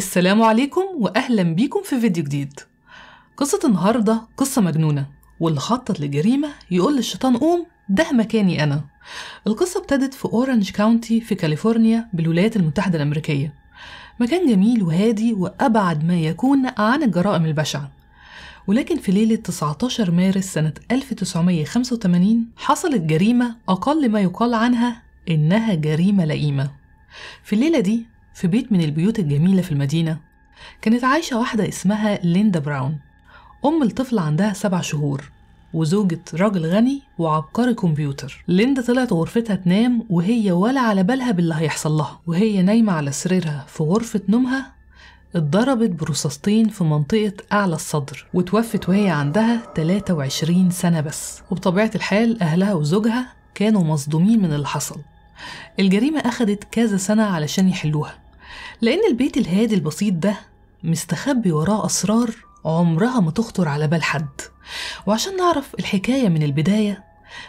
السلام عليكم واهلا بيكم في فيديو جديد قصة النهاردة قصة مجنونة واللي خطط لجريمة يقول للشيطان قوم ده مكاني أنا القصة ابتدت في أورانج كاونتي في كاليفورنيا بالولايات المتحدة الأمريكية مكان جميل وهادي وأبعد ما يكون عن الجرائم البشعة ولكن في ليلة 19 مارس سنة 1985 حصلت جريمة أقل ما يقال عنها إنها جريمة لئيمة في الليلة دي في بيت من البيوت الجميلة في المدينة كانت عايشة واحدة اسمها ليندا براون أم لطفل عندها سبع شهور وزوجة راجل غني وعبقري كمبيوتر ليندا طلعت غرفتها تنام وهي ولا على بالها باللي هيحصل لها وهي نايمة على سريرها في غرفة نومها اتضربت برصاصتين في منطقة أعلى الصدر وتوفت وهي عندها 23 سنة بس وبطبيعة الحال أهلها وزوجها كانوا مصدومين من اللي حصل الجريمة أخدت كذا سنة علشان يحلوها لأن البيت الهادي البسيط ده مستخبي وراه أسرار عمرها ما تخطر على بال حد وعشان نعرف الحكاية من البداية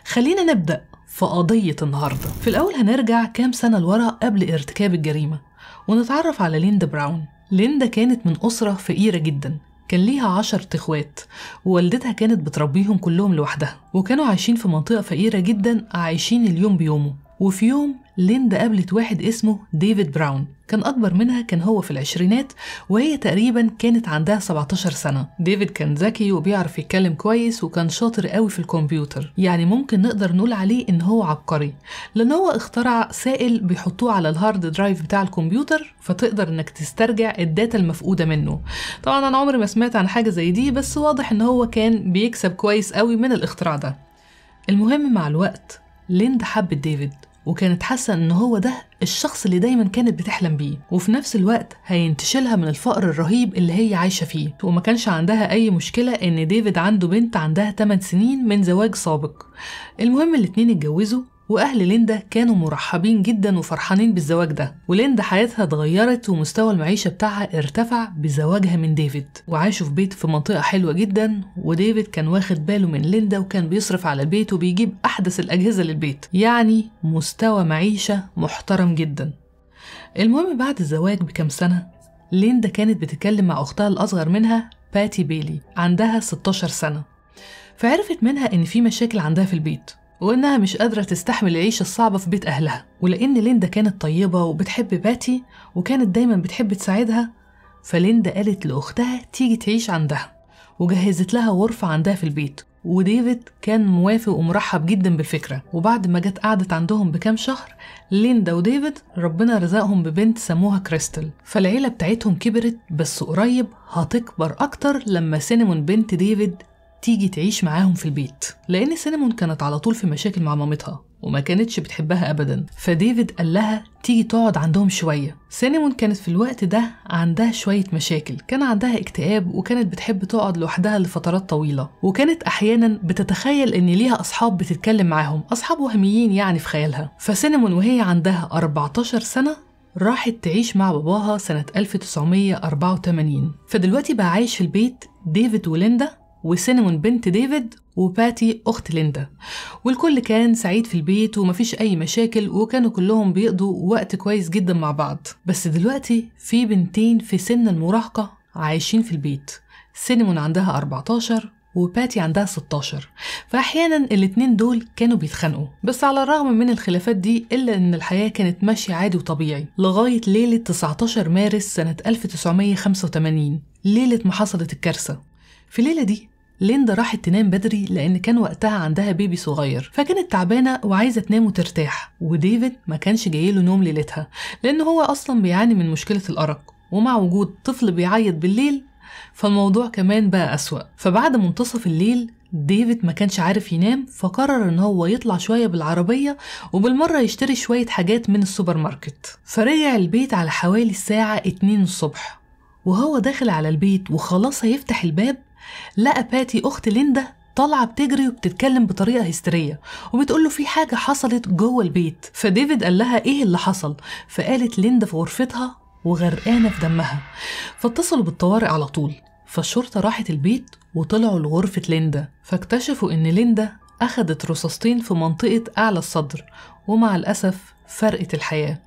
خلينا نبدأ في قضية النهاردة في الأول هنرجع كام سنة لورا قبل ارتكاب الجريمة ونتعرف على ليندا براون ليندا كانت من أسرة فقيرة جدا كان ليها عشر اخوات ووالدتها كانت بتربيهم كلهم لوحدها وكانوا عايشين في منطقة فقيرة جدا عايشين اليوم بيومه وفي يوم ليندا قابلت واحد اسمه ديفيد براون كان أكبر منها كان هو في العشرينات وهي تقريبا كانت عندها 17 سنة ديفيد كان ذكي وبيعرف يتكلم كويس وكان شاطر قوي في الكمبيوتر يعني ممكن نقدر نقول عليه إن هو عبقري لأن هو اخترع سائل بيحطوه على الهارد درايف بتاع الكمبيوتر فتقدر إنك تسترجع الداتا المفقودة منه طبعا أنا عمري ما سمعت عن حاجة زي دي بس واضح إن هو كان بيكسب كويس قوي من الاختراع ده المهم مع الوقت ليند حبت ديفيد وكانت حاسة إن هو ده الشخص اللي دايما كانت بتحلم بيه وفي نفس الوقت هينتشلها من الفقر الرهيب اللي هي عايشة فيه وما كانش عندها أي مشكلة إن ديفيد عنده بنت عندها 8 سنين من زواج سابق المهم الاتنين اتجوزوا وأهل ليندا كانوا مرحبين جدا وفرحانين بالزواج ده وليندا حياتها اتغيرت ومستوى المعيشة بتاعها ارتفع بزواجها من ديفيد وعاشوا في بيت في منطقة حلوة جدا وديفيد كان واخد باله من ليندا وكان بيصرف على البيت وبيجيب أحدث الأجهزة للبيت يعني مستوى معيشة محترم جدا المهم بعد الزواج بكام سنة ليندا كانت بتتكلم مع أختها الأصغر منها باتي بيلي عندها 16 سنة فعرفت منها إن في مشاكل عندها في البيت وإنها مش قادرة تستحمل العيشة الصعبة في بيت أهلها ولأن ليندا كانت طيبة وبتحب باتي وكانت دايما بتحب تساعدها فليندا قالت لأختها تيجي تعيش عندها وجهزت لها غرفة عندها في البيت وديفيد كان موافق ومرحب جدا بالفكرة وبعد ما جت قعدت عندهم بكام شهر ليندا وديفيد ربنا رزقهم ببنت سموها كريستال فالعيلة بتاعتهم كبرت بس قريب هتكبر أكتر لما سينمون بنت ديفيد تيجي تعيش معاهم في البيت لأن سينمون كانت على طول في مشاكل مع مامتها وما كانتش بتحبها أبدا فديفيد قال لها تيجي تقعد عندهم شوية سينمون كانت في الوقت ده عندها شوية مشاكل كان عندها اكتئاب وكانت بتحب تقعد لوحدها لفترات طويلة وكانت أحيانا بتتخيل إن ليها أصحاب بتتكلم معاهم أصحاب وهميين يعني في خيالها فسينمون وهي عندها 14 سنة راحت تعيش مع باباها سنة 1984 فدلوقتي بقى عايش في البيت ديفيد وليندا وسينمون بنت ديفيد وباتي أخت ليندا والكل كان سعيد في البيت ومفيش أي مشاكل وكانوا كلهم بيقضوا وقت كويس جدا مع بعض بس دلوقتي في بنتين في سن المراهقة عايشين في البيت سينمون عندها 14 وباتي عندها 16 فأحيانا الاتنين دول كانوا بيتخانقوا بس على الرغم من الخلافات دي إلا إن الحياة كانت ماشية عادي وطبيعي لغاية ليلة 19 مارس سنة 1985 ليلة ما حصلت الكارثة في الليلة دي ليندا راحت تنام بدري لأن كان وقتها عندها بيبي صغير فكانت تعبانة وعايزة تنام وترتاح وديفيد ما كانش جايله نوم ليلتها لأن هو أصلا بيعاني من مشكلة الأرق ومع وجود طفل بيعيط بالليل فالموضوع كمان بقى أسوأ فبعد منتصف الليل ديفيد ما كانش عارف ينام فقرر ان هو يطلع شويه بالعربيه وبالمره يشتري شويه حاجات من السوبر ماركت فرجع البيت على حوالي الساعه 2 الصبح وهو داخل على البيت وخلاص هيفتح الباب لقى باتي أخت ليندا طالعة بتجري وبتتكلم بطريقة هستيرية وبتقول له في حاجة حصلت جوه البيت فديفيد قال لها إيه اللي حصل فقالت ليندا في غرفتها وغرقانة في دمها فاتصلوا بالطوارئ على طول فالشرطة راحت البيت وطلعوا لغرفة ليندا فاكتشفوا إن ليندا أخدت رصاصتين في منطقة أعلى الصدر ومع الأسف فرقت الحياة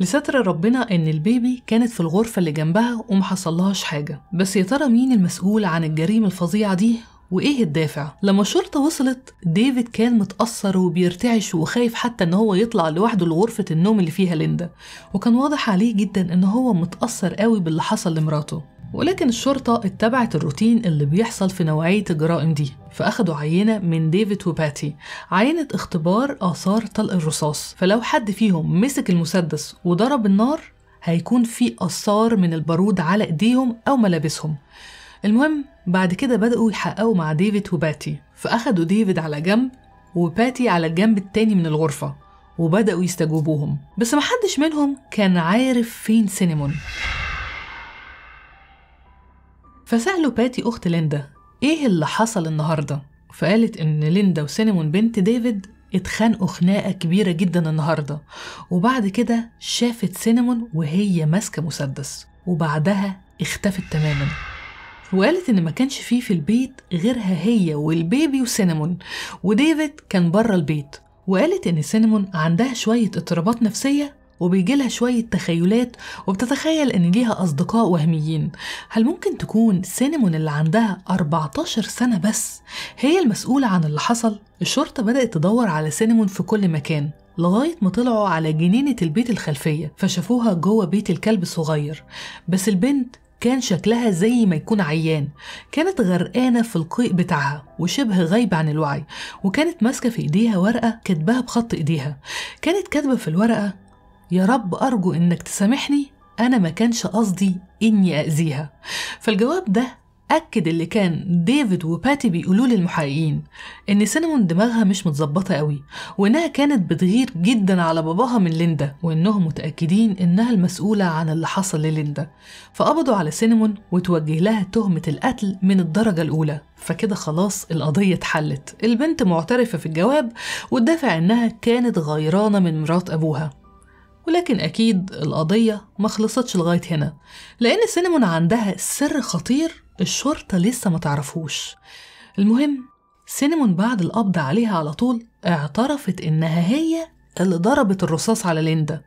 لستر ربنا إن البيبي كانت في الغرفة اللي جنبها ومحصلهاش حاجة بس يا ترى مين المسؤول عن الجريمة الفظيعة دي وإيه الدافع؟ لما الشرطة وصلت ديفيد كان متأثر وبيرتعش وخايف حتى إن هو يطلع لوحده لغرفة النوم اللي فيها ليندا وكان واضح عليه جدا إن هو متأثر قوي باللي حصل لمراته ولكن الشرطة اتبعت الروتين اللي بيحصل في نوعية الجرائم دي فأخدوا عينة من ديفيد وباتي عينة اختبار آثار طلق الرصاص فلو حد فيهم مسك المسدس وضرب النار هيكون في آثار من البارود على إيديهم أو ملابسهم المهم بعد كده بدأوا يحققوا مع ديفيد وباتي فأخدوا ديفيد على جنب وباتي على الجنب التاني من الغرفة وبدأوا يستجوبوهم بس محدش منهم كان عارف فين سينيمون فسألوا باتي أخت ليندا إيه اللي حصل النهاردة؟ فقالت إن ليندا وسينمون بنت ديفيد اتخانقوا خناقة كبيرة جدا النهاردة وبعد كده شافت سينمون وهي ماسكة مسدس وبعدها اختفت تماما وقالت إن ما كانش فيه في البيت غيرها هي والبيبي وسينمون وديفيد كان بره البيت وقالت إن سينمون عندها شوية اضطرابات نفسية وبيجيلها شوية تخيلات وبتتخيل إن ليها أصدقاء وهميين هل ممكن تكون سينمون اللي عندها 14 سنة بس هي المسؤولة عن اللي حصل؟ الشرطة بدأت تدور على سينمون في كل مكان لغاية ما طلعوا على جنينة البيت الخلفية فشافوها جوه بيت الكلب الصغير بس البنت كان شكلها زي ما يكون عيان كانت غرقانة في القيء بتاعها وشبه غايبة عن الوعي وكانت ماسكة في إيديها ورقة كاتباها بخط إيديها كانت كاتبة في الورقة يا رب أرجو إنك تسامحني أنا ما كانش قصدي إني أأذيها فالجواب ده أكد اللي كان ديفيد وباتي بيقولوه للمحققين إن سينمون دماغها مش متظبطة قوي وإنها كانت بتغير جدا على باباها من ليندا وإنهم متأكدين إنها المسؤولة عن اللي حصل لليندا فقبضوا على سينمون وتوجه لها تهمة القتل من الدرجة الأولى فكده خلاص القضية اتحلت البنت معترفة في الجواب وتدافع إنها كانت غيرانة من مرات أبوها ولكن أكيد القضية ما خلصتش لغاية هنا لأن سينمون عندها سر خطير الشرطة لسه ما تعرفوش المهم سينمون بعد القبض عليها على طول اعترفت إنها هي اللي ضربت الرصاص على ليندا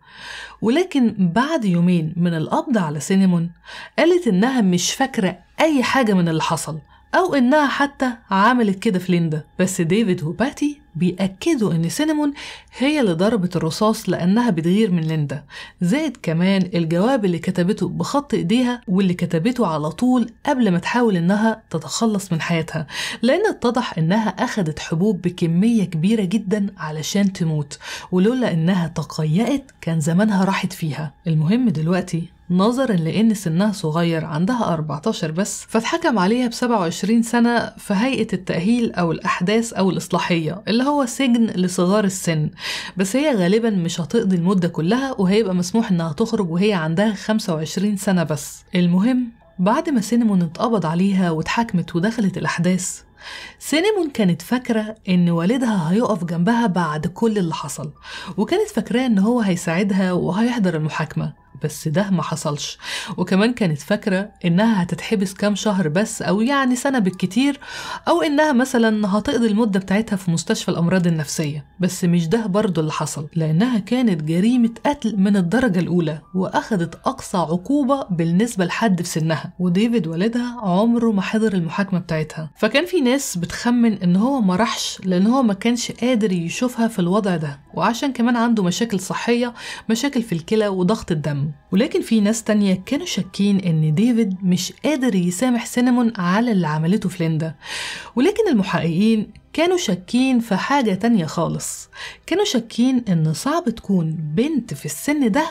ولكن بعد يومين من القبض على سينمون قالت إنها مش فاكرة أي حاجة من اللي حصل أو إنها حتى عملت كده في ليندا بس ديفيد وباتي بيأكدوا إن سينمون هي اللي ضربت الرصاص لأنها بتغير من ليندا زائد كمان الجواب اللي كتبته بخط إيديها واللي كتبته على طول قبل ما تحاول إنها تتخلص من حياتها لأن اتضح إنها أخدت حبوب بكمية كبيرة جدا علشان تموت ولولا إنها تقيأت كان زمانها راحت فيها المهم دلوقتي نظرا لأن سنها صغير عندها 14 بس فاتحكم عليها ب 27 سنة في هيئة التأهيل أو الأحداث أو الإصلاحية اللي هو سجن لصغار السن بس هي غالبا مش هتقضي المدة كلها وهيبقى مسموح إنها تخرج وهي عندها 25 سنة بس المهم بعد ما سينمون اتقبض عليها واتحاكمت ودخلت الأحداث سينمون كانت فاكرة إن والدها هيقف جنبها بعد كل اللي حصل وكانت فاكراه إن هو هيساعدها وهيحضر المحاكمة بس ده ما حصلش وكمان كانت فاكرة إنها هتتحبس كام شهر بس أو يعني سنة بالكتير أو إنها مثلا هتقضي المدة بتاعتها في مستشفى الأمراض النفسية بس مش ده برضه اللي حصل لأنها كانت جريمة قتل من الدرجة الأولى وأخدت أقصى عقوبة بالنسبة لحد في سنها وديفيد والدها عمره ما حضر المحاكمة بتاعتها فكان في ناس بتخمن إن هو ما راحش لأن هو ما كانش قادر يشوفها في الوضع ده وعشان كمان عنده مشاكل صحية مشاكل في الكلى وضغط الدم سينمون ولكن في ناس تانية كانوا شاكين إن ديفيد مش قادر يسامح سينمون على اللي عملته في ليندا ولكن المحققين كانوا شاكين في حاجة تانية خالص كانوا شاكين إن صعب تكون بنت في السن ده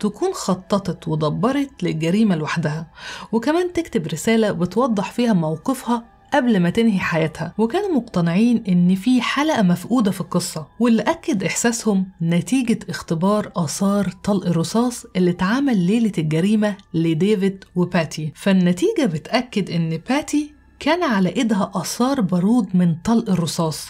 تكون خططت ودبرت للجريمة لوحدها وكمان تكتب رسالة بتوضح فيها موقفها قبل ما تنهي حياتها وكانوا مقتنعين إن في حلقة مفقودة في القصة واللي أكد إحساسهم نتيجة اختبار آثار طلق الرصاص اللي اتعمل ليلة الجريمة لديفيد وباتي فالنتيجة بتأكد إن باتي كان على إيدها آثار بارود من طلق الرصاص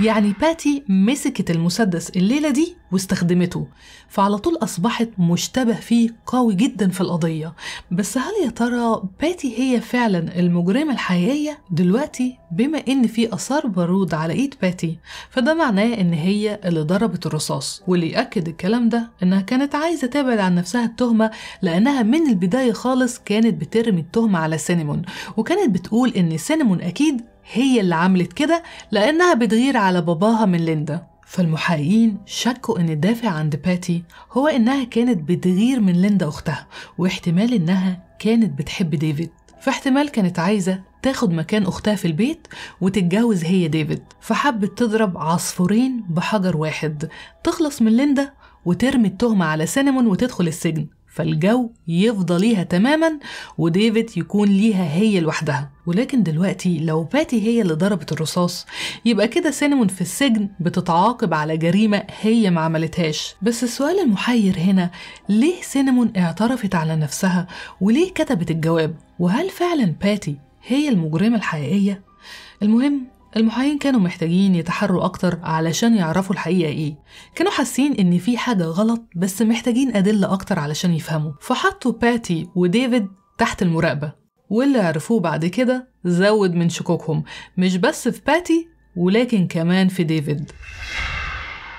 يعني باتي مسكت المسدس الليلة دي واستخدمته فعلى طول أصبحت مشتبه فيه قوي جدا في القضية بس هل يا ترى باتي هي فعلا المجرمة الحقيقية دلوقتي بما إن في أثار بارود على إيد باتي فده معناه إن هي اللي ضربت الرصاص واللي يأكد الكلام ده إنها كانت عايزة تبعد عن نفسها التهمة لأنها من البداية خالص كانت بترمي التهمة على سينمون وكانت بتقول إن سينمون أكيد هي اللي عملت كده لأنها بتغير على باباها من ليندا فالمحققين شكوا إن الدافع عند باتي هو إنها كانت بتغير من ليندا أختها واحتمال إنها كانت بتحب ديفيد فاحتمال كانت عايزة تاخد مكان أختها في البيت وتتجوز هي ديفيد فحبت تضرب عصفورين بحجر واحد تخلص من ليندا وترمي التهمة على سينمون وتدخل السجن فالجو يفضى ليها تماما وديفيد يكون ليها هي لوحدها ولكن دلوقتي لو باتي هي اللي ضربت الرصاص يبقى كده سينمون في السجن بتتعاقب على جريمة هي ما عملتهاش بس السؤال المحير هنا ليه سينمون اعترفت على نفسها وليه كتبت الجواب وهل فعلا باتي هي المجرمة الحقيقية؟ المهم المحامين كانوا محتاجين يتحروا أكتر علشان يعرفوا الحقيقة إيه كانوا حاسين إن في حاجة غلط بس محتاجين أدلة أكتر علشان يفهموا فحطوا باتي وديفيد تحت المراقبة واللي عرفوه بعد كده زود من شكوكهم مش بس في باتي ولكن كمان في ديفيد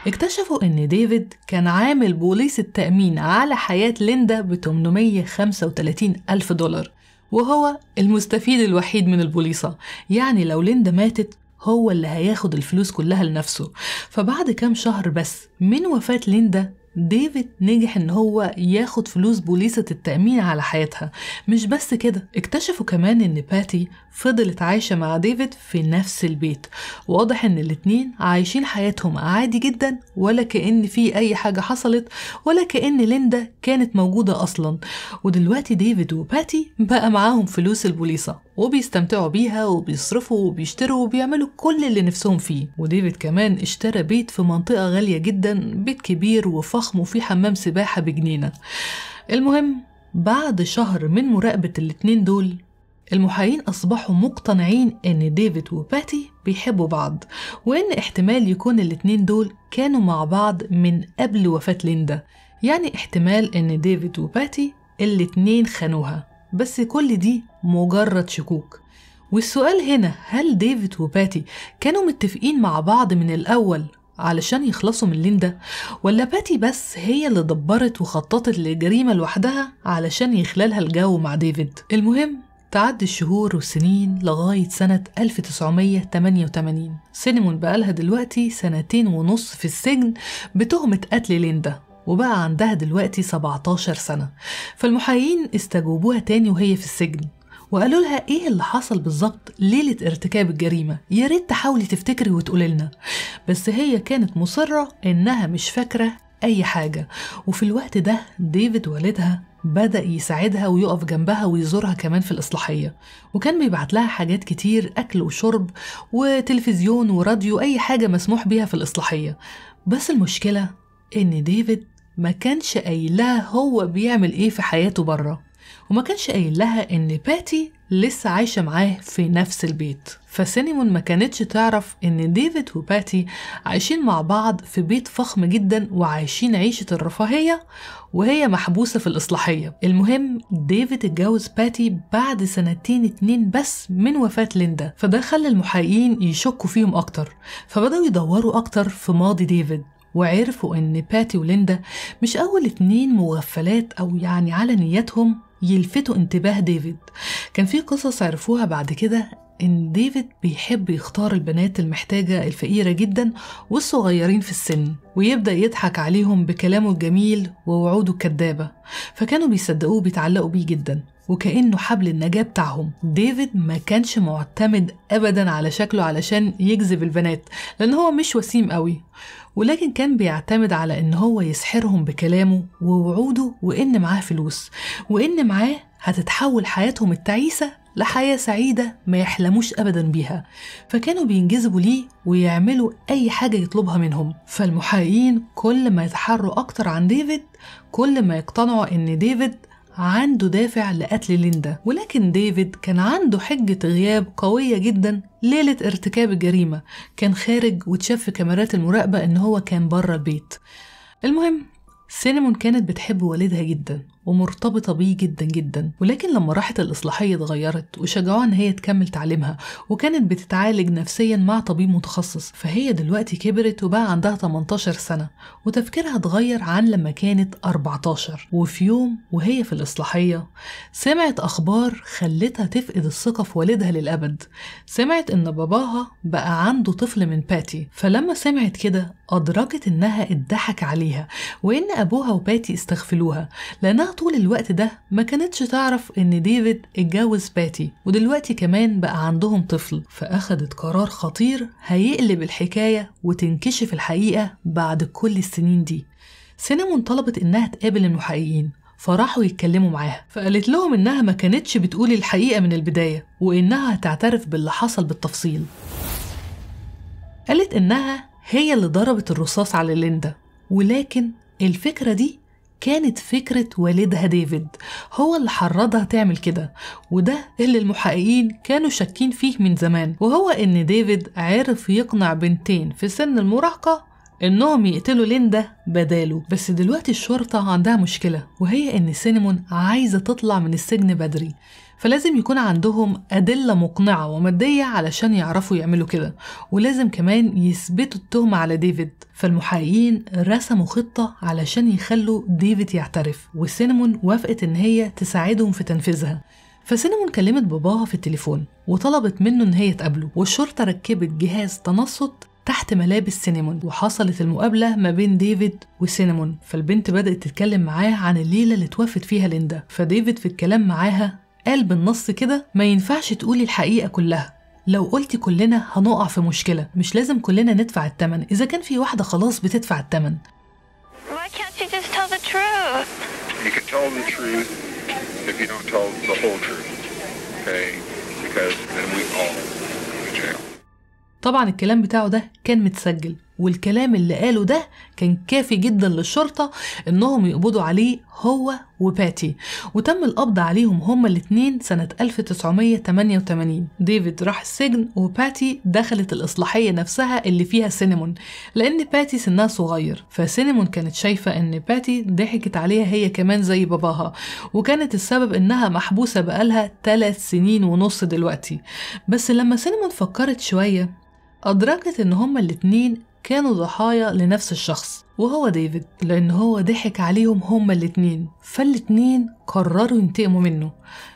اكتشفوا إن ديفيد كان عامل بوليس التأمين على حياة ليندا ب 835 ألف دولار وهو المستفيد الوحيد من البوليصة يعني لو ليندا ماتت هو اللي هياخد الفلوس كلها لنفسه فبعد كام شهر بس من وفاة ليندا ديفيد نجح ان هو ياخد فلوس بوليسة التأمين على حياتها مش بس كده اكتشفوا كمان ان باتي فضلت عايشة مع ديفيد في نفس البيت واضح ان الاتنين عايشين حياتهم عادي جدا ولا كأن في اي حاجة حصلت ولا كأن ليندا كانت موجودة اصلا ودلوقتي ديفيد وباتي بقى معاهم فلوس البوليسة وبيستمتعوا بيها وبيصرفوا وبيشتروا وبيعملوا كل اللي نفسهم فيه وديفيد كمان اشترى بيت في منطقة غالية جدا بيت كبير وفخم ضخم وفي حمام سباحة بجنينة المهم بعد شهر من مراقبة الاتنين دول المحايين أصبحوا مقتنعين إن ديفيد وباتي بيحبوا بعض وإن احتمال يكون الاتنين دول كانوا مع بعض من قبل وفاة ليندا يعني احتمال إن ديفيد وباتي الاتنين خانوها بس كل دي مجرد شكوك والسؤال هنا هل ديفيد وباتي كانوا متفقين مع بعض من الأول علشان يخلصوا من ليندا ولا باتي بس هي اللي دبرت وخططت للجريمة لوحدها علشان يخلالها الجو مع ديفيد المهم تعدي الشهور والسنين لغاية سنة 1988 سينمون بقالها دلوقتي سنتين ونص في السجن بتهمة قتل ليندا وبقى عندها دلوقتي 17 سنة فالمحايين استجوبوها تاني وهي في السجن وقالوا لها ايه اللي حصل بالظبط ليله ارتكاب الجريمه يا ريت تحاولي تفتكري وتقولي لنا بس هي كانت مصره انها مش فاكره اي حاجه وفي الوقت ده ديفيد والدها بدأ يساعدها ويقف جنبها ويزورها كمان في الإصلاحية وكان بيبعت لها حاجات كتير أكل وشرب وتلفزيون وراديو أي حاجة مسموح بيها في الإصلاحية بس المشكلة إن ديفيد ما كانش قايلها هو بيعمل إيه في حياته بره وما كانش قايل لها إن باتي لسه عايشة معاه في نفس البيت فسينيمون ما كانتش تعرف إن ديفيد وباتي عايشين مع بعض في بيت فخم جدا وعايشين عيشة الرفاهية وهي محبوسة في الإصلاحية المهم ديفيد اتجوز باتي بعد سنتين اتنين بس من وفاة ليندا فده خلى المحققين يشكوا فيهم أكتر فبدأوا يدوروا أكتر في ماضي ديفيد وعرفوا إن باتي وليندا مش أول اتنين مغفلات أو يعني على نيتهم يلفتوا انتباه ديفيد كان في قصص عرفوها بعد كده ان ديفيد بيحب يختار البنات المحتاجه الفقيره جدا والصغيرين في السن ويبدا يضحك عليهم بكلامه الجميل ووعوده الكدابه فكانوا بيصدقوه بيتعلقوا بيه جدا وكانه حبل النجاه بتاعهم ديفيد ما كانش معتمد ابدا على شكله علشان يجذب البنات لان هو مش وسيم قوي ولكن كان بيعتمد على إن هو يسحرهم بكلامه ووعوده وإن معاه فلوس وإن معاه هتتحول حياتهم التعيسة لحياة سعيدة ما يحلموش أبدا بيها فكانوا بينجذبوا ليه ويعملوا أي حاجة يطلبها منهم فالمحققين كل ما يتحروا أكتر عن ديفيد كل ما يقتنعوا إن ديفيد عنده دافع لقتل ليندا ولكن ديفيد كان عنده حجة غياب قوية جدا ليلة ارتكاب الجريمة كان خارج واتشاف في كاميرات المراقبة ان هو كان بره البيت المهم سينمون كانت بتحب والدها جدا ومرتبطة بيه جدا جدا ولكن لما راحت الإصلاحية اتغيرت وشجعوها إن هي تكمل تعليمها وكانت بتتعالج نفسيا مع طبيب متخصص فهي دلوقتي كبرت وبقى عندها 18 سنة وتفكيرها اتغير عن لما كانت 14 وفي يوم وهي في الإصلاحية سمعت أخبار خلتها تفقد الثقة في والدها للأبد سمعت إن باباها بقى عنده طفل من باتي فلما سمعت كده أدركت إنها اتضحك عليها وإن أبوها وباتي استغفلوها لأنها طول الوقت ده ما كانتش تعرف إن ديفيد اتجوز باتي ودلوقتي كمان بقى عندهم طفل فأخدت قرار خطير هيقلب الحكاية وتنكشف الحقيقة بعد كل السنين دي سينمون طلبت إنها تقابل المحققين فراحوا يتكلموا معاها فقالت لهم إنها ما كانتش بتقول الحقيقة من البداية وإنها هتعترف باللي حصل بالتفصيل قالت إنها هي اللي ضربت الرصاص على ليندا ولكن الفكرة دي كانت فكرة والدها ديفيد هو اللي حرضها تعمل كده وده اللي المحققين كانوا شاكين فيه من زمان وهو إن ديفيد عرف يقنع بنتين في سن المراهقة انهم يقتلوا ليندا بداله بس دلوقتي الشرطة عندها مشكلة وهي ان سينمون عايزة تطلع من السجن بدري فلازم يكون عندهم أدلة مقنعة ومادية علشان يعرفوا يعملوا كده ولازم كمان يثبتوا التهمة على ديفيد فالمحققين رسموا خطة علشان يخلوا ديفيد يعترف وسينمون وافقت إن هي تساعدهم في تنفيذها فسينمون كلمت باباها في التليفون وطلبت منه إن هي تقابله والشرطة ركبت جهاز تنصت تحت ملابس سينمون وحصلت المقابلة ما بين ديفيد وسينمون فالبنت بدأت تتكلم معاه عن الليلة اللي اتوفت فيها ليندا فديفيد في الكلام معاها قال بالنص كده ما ينفعش تقولي الحقيقة كلها لو قلتي كلنا هنقع في مشكلة مش لازم كلنا ندفع التمن إذا كان في واحدة خلاص بتدفع التمن طبعا الكلام بتاعه ده كان متسجل والكلام اللي قاله ده كان كافي جدا للشرطة انهم يقبضوا عليه هو وباتي وتم القبض عليهم هما الاتنين سنة 1988 ديفيد راح السجن وباتي دخلت الإصلاحية نفسها اللي فيها سينمون لأن باتي سنها صغير فسينمون كانت شايفة إن باتي ضحكت عليها هي كمان زي باباها وكانت السبب إنها محبوسة بقالها 3 سنين ونص دلوقتي بس لما سينمون فكرت شوية أدركت إن هما الاتنين كانوا ضحايا لنفس الشخص وهو ديفيد لأن هو ضحك عليهم هما الاتنين فالاتنين قرروا ينتقموا منه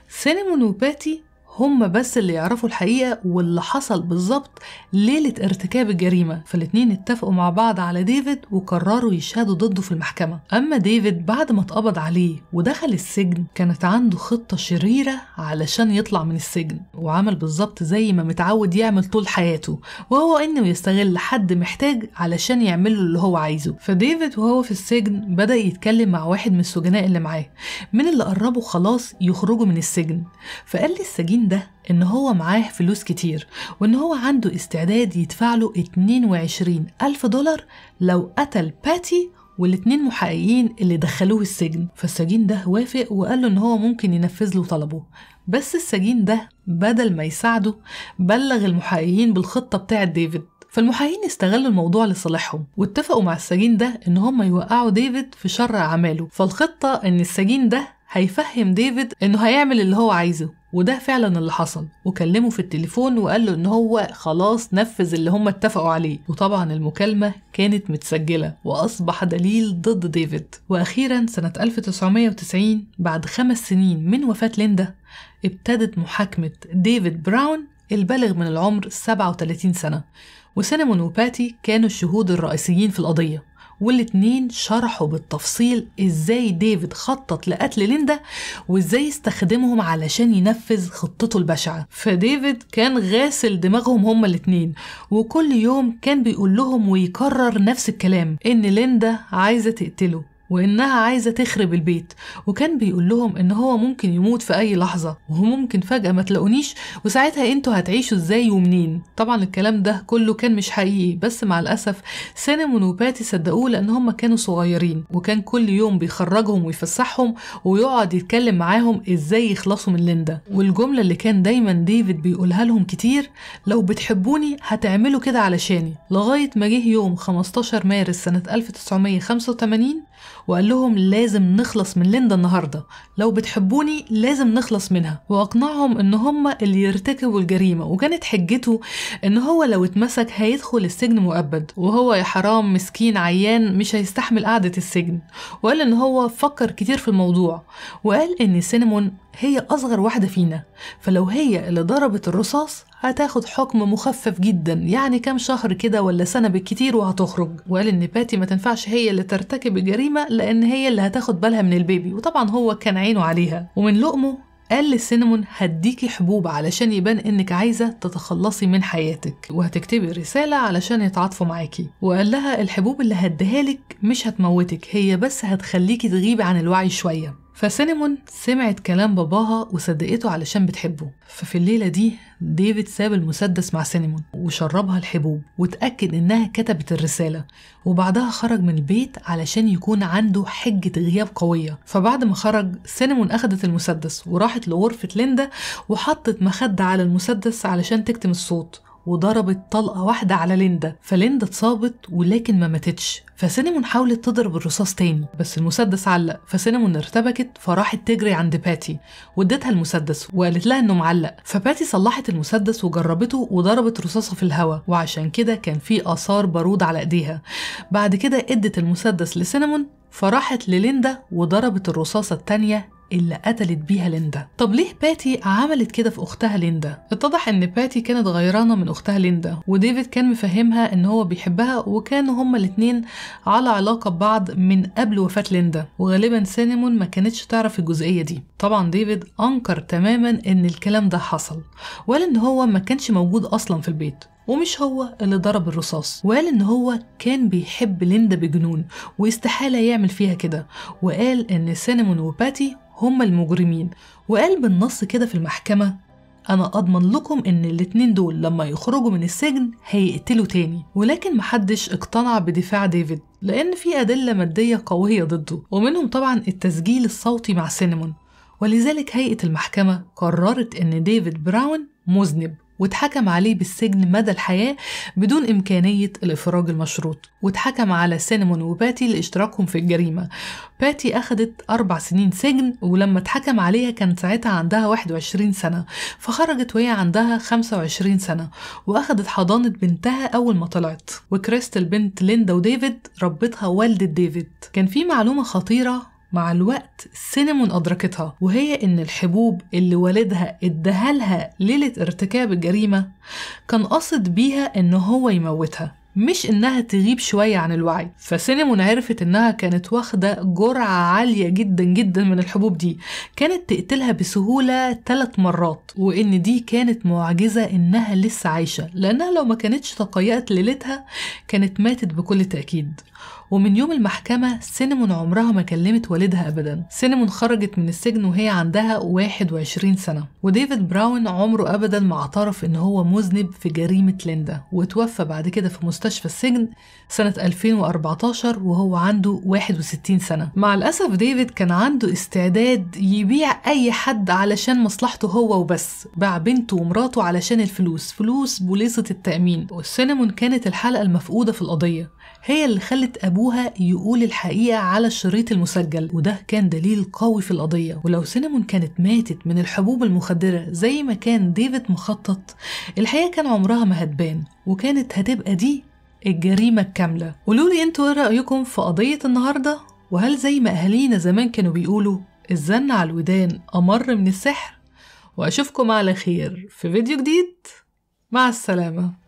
سينمون وباتي هم بس اللي يعرفوا الحقيقة واللي حصل بالظبط ليلة ارتكاب الجريمة فالاتنين اتفقوا مع بعض على ديفيد وقرروا يشهدوا ضده في المحكمة أما ديفيد بعد ما اتقبض عليه ودخل السجن كانت عنده خطة شريرة علشان يطلع من السجن وعمل بالظبط زي ما متعود يعمل طول حياته وهو إنه يستغل حد محتاج علشان يعمل له اللي هو عايزه فديفيد وهو في السجن بدأ يتكلم مع واحد من السجناء اللي معاه من اللي قربوا خلاص يخرجوا من السجن فقال للسجين ده إن هو معاه فلوس كتير وإن هو عنده استعداد يدفع له 22 ألف دولار لو قتل باتي والاتنين محققين اللي دخلوه السجن فالسجين ده وافق وقال له ان هو ممكن ينفذ له طلبه بس السجين ده بدل ما يساعده بلغ المحققين بالخطة بتاعة ديفيد فالمحققين استغلوا الموضوع لصالحهم واتفقوا مع السجين ده ان هم يوقعوا ديفيد في شر اعماله فالخطة ان السجين ده هيفهم ديفيد إنه هيعمل اللي هو عايزه وده فعلا اللي حصل وكلمه في التليفون وقال له ان هو خلاص نفذ اللي هم اتفقوا عليه وطبعا المكالمة كانت متسجلة واصبح دليل ضد ديفيد واخيرا سنة 1990 بعد خمس سنين من وفاة ليندا ابتدت محاكمة ديفيد براون البالغ من العمر 37 سنة وسينمون وباتي كانوا الشهود الرئيسيين في القضية والاتنين شرحوا بالتفصيل ازاي ديفيد خطط لقتل ليندا وازاي استخدمهم علشان ينفذ خطته البشعة فديفيد كان غاسل دماغهم هما الاتنين وكل يوم كان بيقول لهم ويكرر نفس الكلام ان ليندا عايزة تقتله وإنها عايزة تخرب البيت وكان بيقول لهم إن هو ممكن يموت في أي لحظة وممكن فجأة ما تلاقونيش وساعتها انتوا هتعيشوا إزاي ومنين طبعا الكلام ده كله كان مش حقيقي بس مع الأسف سينمون وباتي صدقوه لأن هما كانوا صغيرين وكان كل يوم بيخرجهم ويفسحهم ويقعد يتكلم معاهم إزاي يخلصوا من ليندا والجملة اللي كان دايما ديفيد بيقولها لهم كتير لو بتحبوني هتعملوا كده علشاني لغاية ما جه يوم 15 مارس سنة 1985 وقال لهم لازم نخلص من ليندا النهارده لو بتحبوني لازم نخلص منها واقنعهم ان هما اللي يرتكبوا الجريمه وكانت حجته ان هو لو اتمسك هيدخل السجن مؤبد وهو يا حرام مسكين عيان مش هيستحمل قعده السجن وقال ان هو فكر كتير في الموضوع وقال ان سينمون هي أصغر واحدة فينا فلو هي اللي ضربت الرصاص هتاخد حكم مخفف جدا يعني كام شهر كده ولا سنة بالكتير وهتخرج وقال إن باتي ما تنفعش هي اللي ترتكب الجريمة لأن هي اللي هتاخد بالها من البيبي وطبعا هو كان عينه عليها ومن لقمه قال للسينمون هديكي حبوب علشان يبان انك عايزه تتخلصي من حياتك وهتكتبي رساله علشان يتعاطفوا معاكي وقال لها الحبوب اللي هديها لك مش هتموتك هي بس هتخليكي تغيبي عن الوعي شويه فسينيمون سمعت كلام باباها وصدقته علشان بتحبه ففي الليلة دي ديفيد ساب المسدس مع سينيمون وشربها الحبوب وتأكد إنها كتبت الرسالة وبعدها خرج من البيت علشان يكون عنده حجة غياب قوية فبعد ما خرج سينيمون أخدت المسدس وراحت لغرفة ليندا وحطت مخدة على المسدس علشان تكتم الصوت وضربت طلقة واحدة على ليندا فليندا اتصابت ولكن ما ماتتش فسينمون حاولت تضرب الرصاص تاني بس المسدس علق فسينمون ارتبكت فراحت تجري عند باتي وادتها المسدس وقالت لها انه معلق فباتي صلحت المسدس وجربته وضربت رصاصه في الهواء وعشان كده كان في اثار بارود على ايديها بعد كده ادت المسدس لسينمون فراحت لليندا وضربت الرصاصة التانية اللي قتلت بيها ليندا طب ليه باتي عملت كده في اختها ليندا اتضح ان باتي كانت غيرانه من اختها ليندا وديفيد كان مفهمها ان هو بيحبها وكانوا هما الاتنين على علاقه ببعض من قبل وفاه ليندا وغالبا سينيمون ما كانتش تعرف الجزئيه دي طبعا ديفيد انكر تماما ان الكلام ده حصل وقال ان هو ما كانش موجود اصلا في البيت ومش هو اللي ضرب الرصاص وقال ان هو كان بيحب ليندا بجنون واستحالة يعمل فيها كده وقال ان سينمون وباتي هم المجرمين وقال بالنص كده في المحكمة أنا أضمن لكم إن الاتنين دول لما يخرجوا من السجن هيقتلوا تاني ولكن محدش اقتنع بدفاع ديفيد لأن في أدلة مادية قوية ضده ومنهم طبعا التسجيل الصوتي مع سينمون ولذلك هيئة المحكمة قررت إن ديفيد براون مذنب واتحكم عليه بالسجن مدى الحياة بدون إمكانية الإفراج المشروط واتحكم على سينمون وباتي لاشتراكهم في الجريمة باتي أخدت أربع سنين سجن ولما اتحكم عليها كان ساعتها عندها 21 سنة فخرجت وهي عندها 25 سنة وأخدت حضانة بنتها أول ما طلعت وكريستل بنت ليندا وديفيد ربتها والدة ديفيد كان في معلومة خطيرة مع الوقت سينمون أدركتها وهي إن الحبوب اللي والدها ادهالها ليلة ارتكاب الجريمة كان قصد بيها إن هو يموتها مش إنها تغيب شوية عن الوعي فسينمون عرفت إنها كانت واخدة جرعة عالية جدا جدا من الحبوب دي كانت تقتلها بسهولة ثلاث مرات وإن دي كانت معجزة إنها لسه عايشة لأنها لو ما كانتش تقيأت ليلتها كانت ماتت بكل تأكيد ومن يوم المحكمة سينمون عمرها ما كلمت والدها أبدا سينمون خرجت من السجن وهي عندها 21 سنة وديفيد براون عمره أبدا ما اعترف إن هو مذنب في جريمة ليندا وتوفى بعد كده في مستشفى مستشفى السجن سنة 2014 وهو عنده 61 سنة مع الأسف ديفيد كان عنده استعداد يبيع أي حد علشان مصلحته هو وبس باع بنته ومراته علشان الفلوس فلوس بوليصة التأمين والسينمون كانت الحلقة المفقودة في القضية هي اللي خلت أبوها يقول الحقيقة على الشريط المسجل وده كان دليل قوي في القضية ولو سينمون كانت ماتت من الحبوب المخدرة زي ما كان ديفيد مخطط الحقيقة كان عمرها ما هتبان وكانت هتبقى دي الجريمة الكاملة قولولي انتوا ايه رأيكم في قضية النهاردة وهل زي ما أهالينا زمان كانوا بيقولوا الزن على الودان أمر من السحر وأشوفكم على خير في فيديو جديد مع السلامة